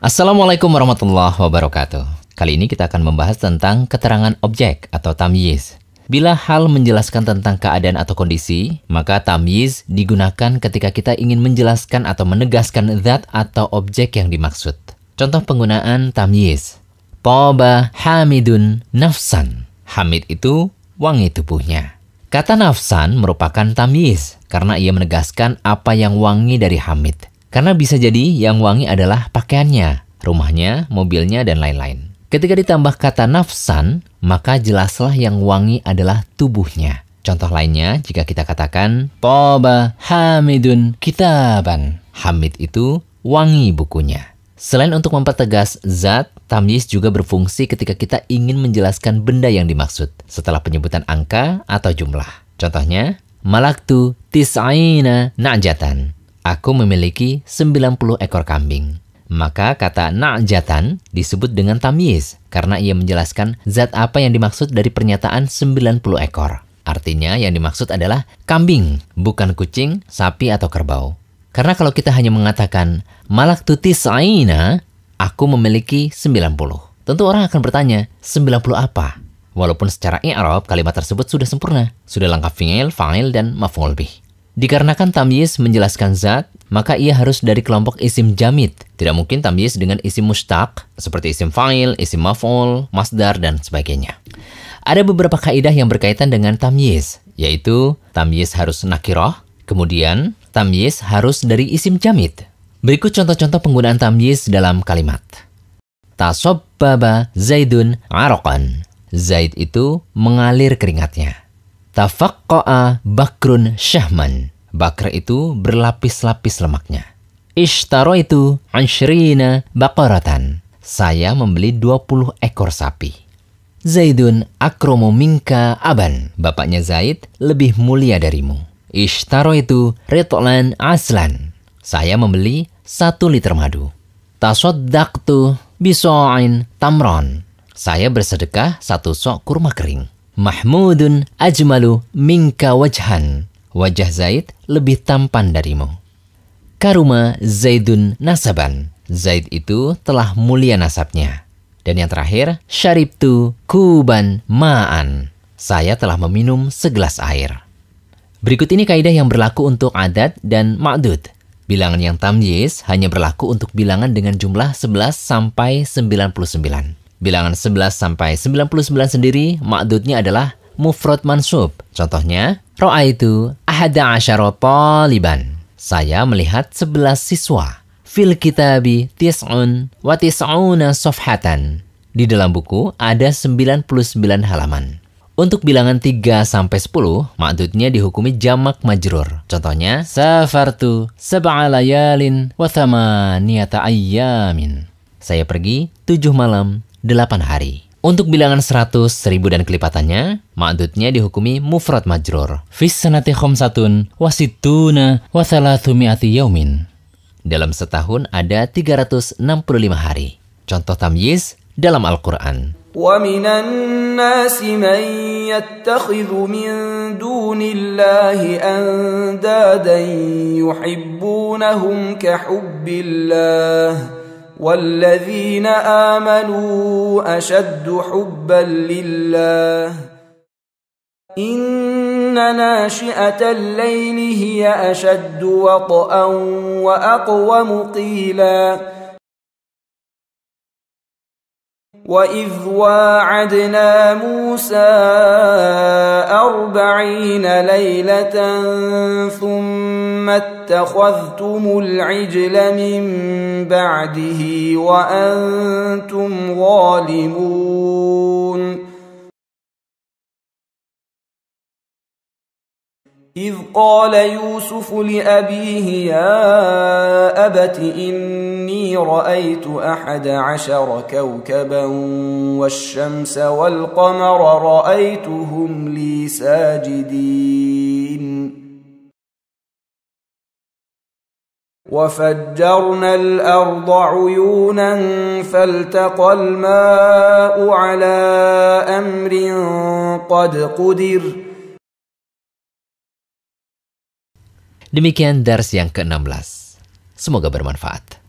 Assalamualaikum warahmatullahi wabarakatuh. Kali ini kita akan membahas tentang keterangan objek atau tamyiz. Bila hal menjelaskan tentang keadaan atau kondisi, maka tamyiz digunakan ketika kita ingin menjelaskan atau menegaskan zat atau objek yang dimaksud. Contoh penggunaan tamyiz. Toba hamidun nafsan. Hamid itu wangi tubuhnya. Kata nafsan merupakan tamyiz karena ia menegaskan apa yang wangi dari hamid. Karena bisa jadi yang wangi adalah pakaiannya, rumahnya, mobilnya, dan lain-lain. Ketika ditambah kata nafsan, maka jelaslah yang wangi adalah tubuhnya. Contoh lainnya, jika kita katakan Toba Hamidun Kitaban. Hamid itu wangi bukunya. Selain untuk mempertegas zat, tamyiz juga berfungsi ketika kita ingin menjelaskan benda yang dimaksud setelah penyebutan angka atau jumlah. Contohnya, malaktu tis'aina na'jatan. Aku memiliki 90 ekor kambing. Maka kata na'jatan disebut dengan tamyiz karena ia menjelaskan zat apa yang dimaksud dari pernyataan 90 ekor. Artinya yang dimaksud adalah kambing, bukan kucing, sapi atau kerbau. Karena kalau kita hanya mengatakan malak tuti saina, aku memiliki 90. Tentu orang akan bertanya, 90 apa? Walaupun secara i'rab kalimat tersebut sudah sempurna, sudah lengkap fi'il, fa'il dan maf'ul bih. Dikarenakan tamyiz menjelaskan zat, maka ia harus dari kelompok isim jamid. Tidak mungkin tamyiz dengan isim mustaq, seperti isim fa'il, isim maf'ul, masdar, dan sebagainya. Ada beberapa kaidah yang berkaitan dengan tamyiz, yaitu tamyiz harus nakiroh, kemudian tamyiz harus dari isim jamid. Berikut contoh-contoh penggunaan tamyiz dalam kalimat. Tasobbaba Zaidun arokan. Zaid itu mengalir keringatnya. Tafakko'a bakrun syahman. Bakar itu berlapis-lapis lemaknya. Ishtaro itu anshirina Bakaratan. Saya membeli 20 ekor sapi. Zaidun akromo minka aban. Bapaknya Zaid lebih mulia darimu. Ishtaro itu retolan aslan. Saya membeli satu liter madu. Tasoddaqtu biso'in tamron. Saya bersedekah satu sok kurma kering. Mahmudun ajmalu minka wajhan. Wajah Zaid lebih tampan darimu. Karuma Zaidun nasaban. Zaid itu telah mulia nasabnya. Dan yang terakhir, syaribtu kuban ma'an. Saya telah meminum segelas air. Berikut ini kaidah yang berlaku untuk adat dan ma'dud. Bilangan yang tamyiz hanya berlaku untuk bilangan dengan jumlah 11 sampai 99. Bilangan 11 sampai 99 sendiri makdudnya adalah mufrad mansub. Contohnya, ra'aitu ahada asyara taliban. Saya melihat 11 siswa. Fil kitabi tis'un wa tis'una sofhatan. Di dalam buku ada 99 halaman. Untuk bilangan 3 sampai 10, makdudnya dihukumi jamak majrur. Contohnya, safartu sab'a layalin wa thamaniyata ayyamin. Saya pergi tujuh malam 8 hari. Untuk bilangan 100, 1000 dan kelipatannya, ma'dudnya dihukumi mufrad majrur. Fis sanati khomsatun wasituna wa thalathumi'ati yaumin. Dalam setahun ada 365 hari. Contoh tamyiz dalam Al-Quran. وَمِنَ النَّاسِ مَنْ يَتَّخِذُ مِنْ دُونِ اللَّهِ أَنْدَادًا يُحِبُّونَهُمْ كَحُبِّ اللَّهِ والذين امنوا اشد حبا لله ان ناشئه الليل هي اشد وطئا واقوم قيلا واذ واعدنا موسى اربعين ليله ثم اتخذتم العجل من بعده وأنتم ظالمون إذ قال يوسف لأبيه يا أبت إني رأيت أحد عشر كوكبا والشمس والقمر رأيتهم لي ساجدين وفجرنا الارض عيونا فالتقى الماء على امر قد قدر Demikian dars yang ke-16. Semoga bermanfaat.